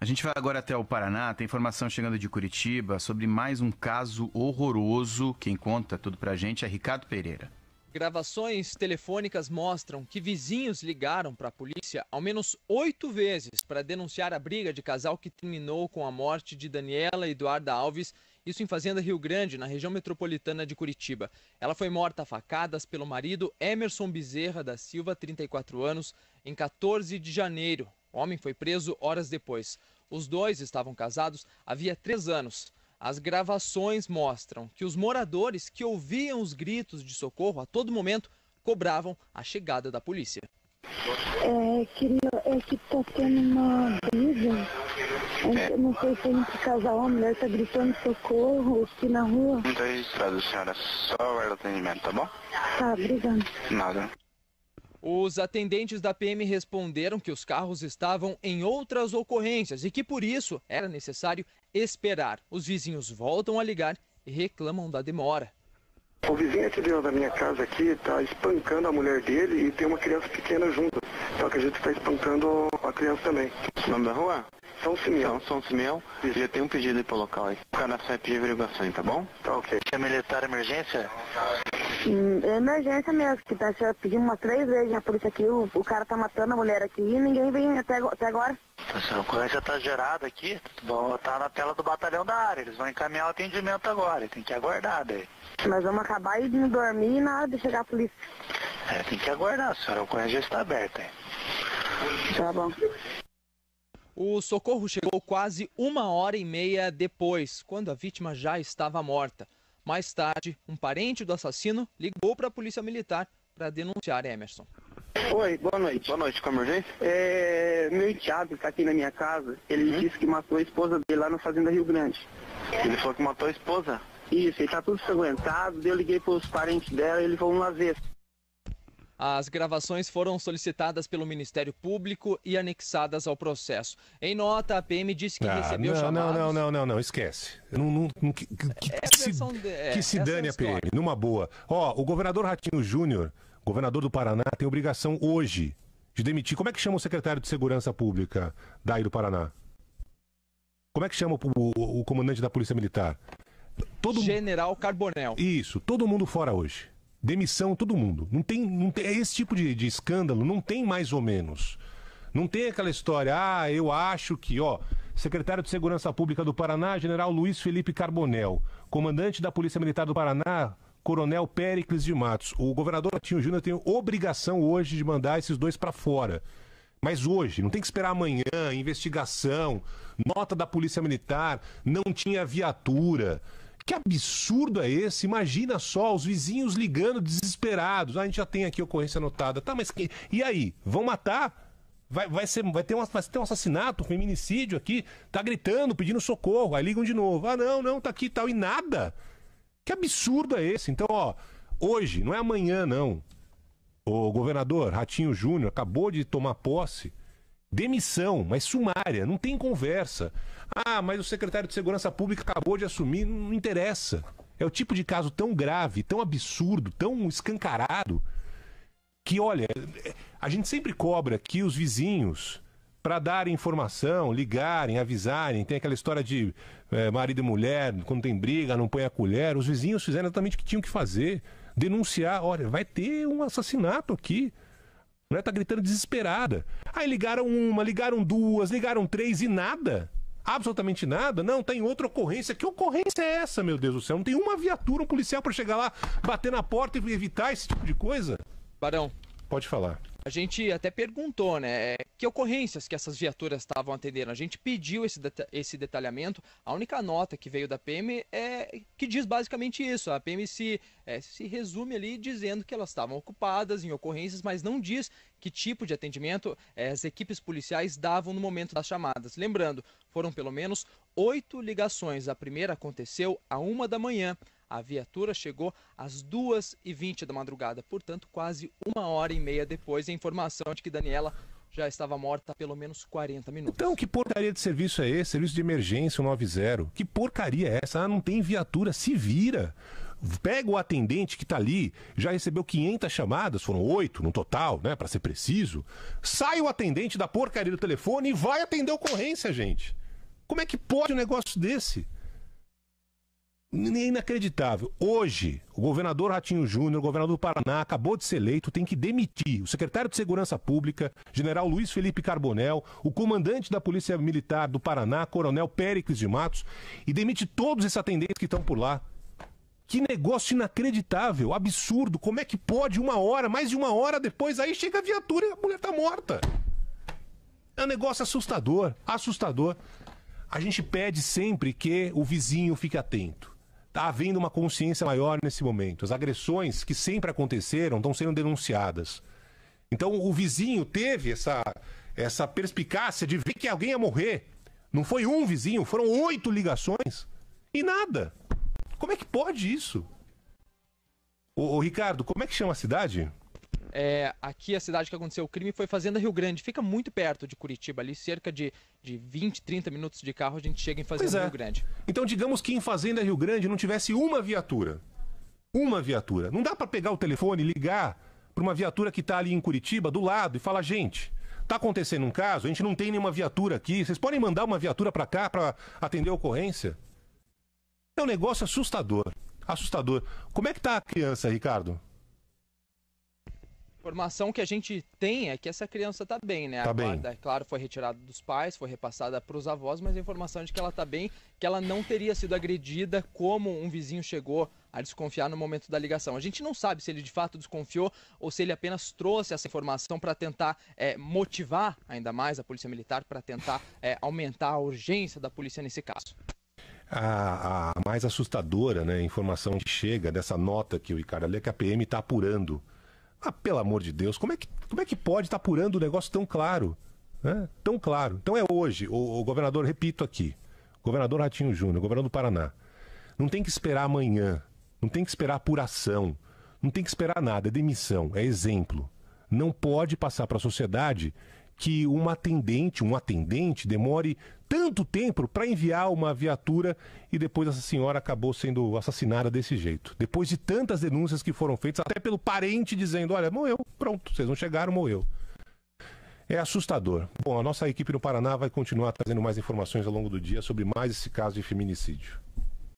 A gente vai agora até o Paraná, tem informação chegando de Curitiba sobre mais um caso horroroso. Quem conta tudo pra gente é Ricardo Pereira. Gravações telefônicas mostram que vizinhos ligaram para a polícia ao menos oito vezes para denunciar a briga de casal que terminou com a morte de Daniela Eduarda Alves, isso em Fazenda Rio Grande, na região metropolitana de Curitiba. Ela foi morta a facadas pelo marido Emerson Bezerra da Silva, 34 anos, em 14 de janeiro, o homem foi preso horas depois. Os dois estavam casados havia três anos. As gravações mostram que os moradores que ouviam os gritos de socorro a todo momento cobravam a chegada da polícia. É, queria, é que tá tendo uma briga. Eu não sei se é entre casal ou mulher tá gritando socorro aqui na rua. Não tem estrada, senhora. Só o atendimento, tá bom? Tá, obrigado. Nada. Os atendentes da PM responderam que os carros estavam em outras ocorrências e que por isso era necessário esperar. Os vizinhos voltam a ligar e reclamam da demora. O vizinho aqui é dentro da minha casa aqui está espancando a mulher dele e tem uma criança pequena junto. Então acredito que está espancando a criança também. O nome da rua? São Simeão. São, São Simeão. Isso. Já tem um pedido aí o local aí. O cara sai pedir averiguações, tá bom? Tá ok. É militar emergência? É emergência mesmo, que tá, pedindo umas três vezes na polícia aqui, o, o cara tá matando a mulher aqui e ninguém vem até, até agora. Tá a ocorrência está gerada aqui, tá na tela do batalhão da área, eles vão encaminhar o atendimento agora, tem que aguardar daí. Nós vamos acabar e dormir na nada de chegar a polícia. É, tem que aguardar, senhora, a ocorrência está aberta. Hein? Tá bom. O socorro chegou quase uma hora e meia depois, quando a vítima já estava morta. Mais tarde, um parente do assassino ligou para a polícia militar para denunciar Emerson. Oi, boa noite. Boa noite, com emergência? É, é, meu enteado está aqui na minha casa. Ele hum? disse que matou a esposa dele lá na Fazenda Rio Grande. Ele falou que matou a esposa? Isso, ele está tudo sanguentado. Eu liguei para os parentes dela e eles vão lá ver. As gravações foram solicitadas pelo Ministério Público e anexadas ao processo. Em nota, a PM disse que ah, recebeu não, chamados... Não, não, não, não, não, esquece. Não, não, não que, que, que, se, de... é, que, se, dane é a PM, numa boa. Ó, o governador Ratinho Júnior, governador do Paraná, tem obrigação hoje de demitir. Como é que chama o secretário de Segurança Pública daí do Paraná? Como é que chama o, o, o comandante da Polícia Militar? Todo... General Carbonel. Isso, todo mundo fora hoje. Demissão, todo mundo. Não tem, não tem, é esse tipo de, de escândalo não tem mais ou menos. Não tem aquela história, ah, eu acho que, ó, secretário de Segurança Pública do Paraná, general Luiz Felipe Carbonel, comandante da Polícia Militar do Paraná, coronel Péricles de Matos. O governador Ratinho Júnior tem obrigação hoje de mandar esses dois para fora. Mas hoje, não tem que esperar amanhã, investigação, nota da Polícia Militar, não tinha viatura. Que absurdo é esse? Imagina só os vizinhos ligando desesperados. Ah, a gente já tem aqui ocorrência anotada. Tá, mas que... e aí? Vão matar? Vai, vai, ser, vai, ter vai ter um assassinato, um feminicídio aqui. Tá gritando, pedindo socorro. Aí ligam de novo. Ah, não, não, tá aqui tal. E nada. Que absurdo é esse? Então, ó, hoje, não é amanhã, não. O governador Ratinho Júnior acabou de tomar posse. Demissão, mas sumária, não tem conversa. Ah, mas o secretário de Segurança Pública acabou de assumir, não interessa. É o tipo de caso tão grave, tão absurdo, tão escancarado, que olha, a gente sempre cobra que os vizinhos, para darem informação, ligarem, avisarem, tem aquela história de é, marido e mulher, quando tem briga, não põe a colher, os vizinhos fizeram exatamente o que tinham que fazer denunciar, olha, vai ter um assassinato aqui mulher né? tá gritando desesperada. Aí ligaram uma, ligaram duas, ligaram três e nada. Absolutamente nada. Não, tem tá outra ocorrência. Que ocorrência é essa, meu Deus do céu? Não tem uma viatura, um policial para chegar lá, bater na porta e evitar esse tipo de coisa? Barão, Pode falar. A gente até perguntou, né, que ocorrências que essas viaturas estavam atendendo. A gente pediu esse, deta esse detalhamento. A única nota que veio da PM é que diz basicamente isso. A PM se, é, se resume ali dizendo que elas estavam ocupadas em ocorrências, mas não diz que tipo de atendimento é, as equipes policiais davam no momento das chamadas. Lembrando, foram pelo menos oito ligações. A primeira aconteceu a uma da manhã. A viatura chegou às 2h20 da madrugada, portanto, quase uma hora e meia depois, a informação de que Daniela já estava morta há pelo menos 40 minutos. Então, que porcaria de serviço é esse? Serviço de emergência 90. Que porcaria é essa? Ah, não tem viatura, se vira. Pega o atendente que está ali, já recebeu 500 chamadas, foram oito no total, né, para ser preciso. Sai o atendente da porcaria do telefone e vai atender a ocorrência, gente. Como é que pode um negócio desse? É inacreditável. Hoje, o governador Ratinho Júnior, governador do Paraná, acabou de ser eleito, tem que demitir o secretário de Segurança Pública, general Luiz Felipe Carbonel, o comandante da Polícia Militar do Paraná, coronel Péricles de Matos, e demite todos esses atendentes que estão por lá. Que negócio inacreditável, absurdo. Como é que pode uma hora, mais de uma hora depois, aí chega a viatura e a mulher está morta? É um negócio assustador, assustador. A gente pede sempre que o vizinho fique atento Está havendo uma consciência maior nesse momento. As agressões que sempre aconteceram estão sendo denunciadas. Então o vizinho teve essa, essa perspicácia de ver que alguém ia morrer. Não foi um vizinho, foram oito ligações e nada. Como é que pode isso? Ô, ô Ricardo, como é que chama a cidade? É, aqui a cidade que aconteceu o crime foi Fazenda Rio Grande. Fica muito perto de Curitiba, ali cerca de, de 20, 30 minutos de carro a gente chega em Fazenda é. Rio Grande. Então digamos que em Fazenda Rio Grande não tivesse uma viatura. Uma viatura. Não dá para pegar o telefone e ligar para uma viatura que está ali em Curitiba, do lado, e falar, gente, tá acontecendo um caso, a gente não tem nenhuma viatura aqui, vocês podem mandar uma viatura para cá para atender a ocorrência? É um negócio assustador. Assustador. Como é que tá a criança, Ricardo? informação que a gente tem é que essa criança está bem, né? Tá a guarda, bem. É claro, foi retirada dos pais, foi repassada para os avós, mas a informação é de que ela está bem, que ela não teria sido agredida como um vizinho chegou a desconfiar no momento da ligação. A gente não sabe se ele de fato desconfiou ou se ele apenas trouxe essa informação para tentar é, motivar ainda mais a Polícia Militar, para tentar é, aumentar a urgência da polícia nesse caso. A, a mais assustadora né, informação que chega dessa nota que o Ricardo é que a PM está apurando ah, pelo amor de Deus, como é que, como é que pode estar tá apurando um negócio tão claro? Né? Tão claro. Então é hoje, o, o governador, repito aqui, governador Ratinho Júnior, governador do Paraná. Não tem que esperar amanhã, não tem que esperar apuração, não tem que esperar nada, é demissão, é exemplo. Não pode passar para a sociedade que uma atendente, um atendente demore tanto tempo para enviar uma viatura e depois essa senhora acabou sendo assassinada desse jeito. Depois de tantas denúncias que foram feitas, até pelo parente dizendo: olha, morreu, pronto, vocês não chegaram, morreu. É assustador. Bom, a nossa equipe no Paraná vai continuar trazendo mais informações ao longo do dia sobre mais esse caso de feminicídio.